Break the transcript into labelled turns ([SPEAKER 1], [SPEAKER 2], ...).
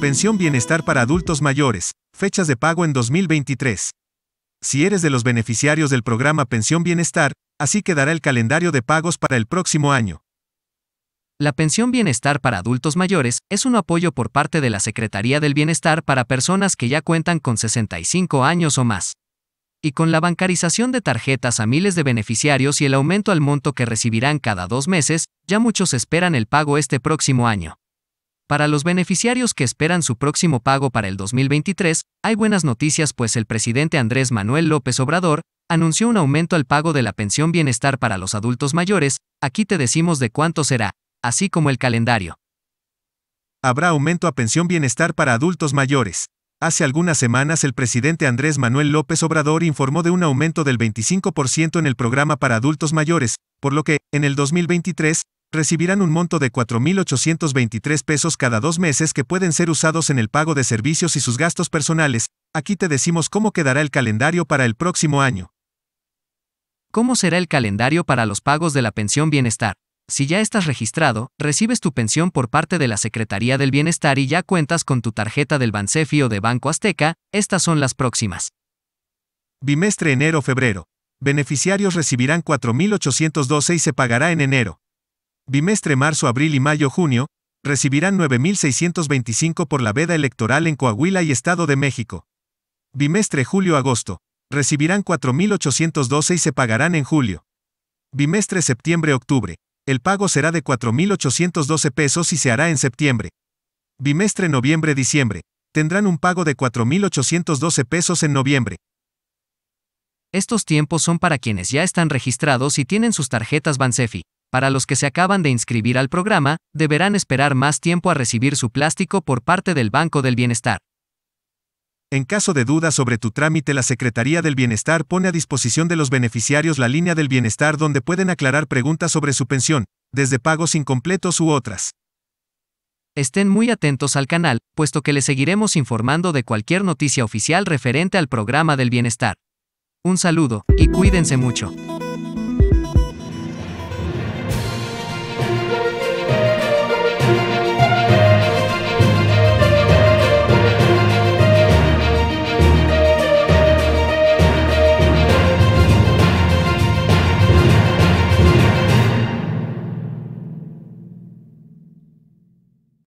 [SPEAKER 1] Pensión Bienestar para adultos mayores. Fechas de pago en 2023. Si eres de los beneficiarios del programa Pensión Bienestar, así quedará el calendario de pagos para el próximo año. La pensión bienestar para adultos mayores es un apoyo
[SPEAKER 2] por parte de la Secretaría del Bienestar para personas que ya cuentan con 65 años o más. Y con la bancarización de tarjetas a miles de beneficiarios y el aumento al monto que recibirán cada dos meses, ya muchos esperan el pago este próximo año. Para los beneficiarios que esperan su próximo pago para el 2023, hay buenas noticias pues el presidente Andrés Manuel López Obrador anunció un aumento al pago de la pensión bienestar para los adultos mayores,
[SPEAKER 1] aquí te decimos de cuánto será, así como el calendario. Habrá aumento a pensión bienestar para adultos mayores. Hace algunas semanas el presidente Andrés Manuel López Obrador informó de un aumento del 25% en el programa para adultos mayores, por lo que, en el 2023, recibirán un monto de 4.823 pesos cada dos meses que pueden ser usados en el pago de servicios y sus gastos personales. Aquí te decimos cómo quedará el calendario para el próximo año.
[SPEAKER 2] ¿Cómo será el calendario para los pagos de la pensión bienestar? Si ya estás registrado, recibes tu pensión por parte de la Secretaría del Bienestar y ya cuentas con tu tarjeta del Bansefi o de Banco Azteca, estas son las próximas.
[SPEAKER 1] Bimestre enero-febrero. Beneficiarios recibirán 4.812 y se pagará en enero bimestre marzo, abril y mayo, junio, recibirán 9.625 por la veda electoral en Coahuila y Estado de México. Bimestre julio-agosto, recibirán 4.812 y se pagarán en julio. Bimestre septiembre-octubre, el pago será de 4.812 pesos y se hará en septiembre. Bimestre noviembre-diciembre, tendrán un pago de 4.812 pesos en noviembre. Estos tiempos son para quienes ya están registrados y tienen sus tarjetas
[SPEAKER 2] Bansefi. Para los que se acaban de inscribir al programa, deberán esperar más tiempo a recibir su plástico
[SPEAKER 1] por parte del Banco del Bienestar. En caso de dudas sobre tu trámite, la Secretaría del Bienestar pone a disposición de los beneficiarios la línea del bienestar donde pueden aclarar preguntas sobre su pensión, desde pagos incompletos u otras. Estén muy atentos
[SPEAKER 2] al canal, puesto que les seguiremos informando de cualquier noticia oficial referente al programa del bienestar. Un saludo, y cuídense mucho.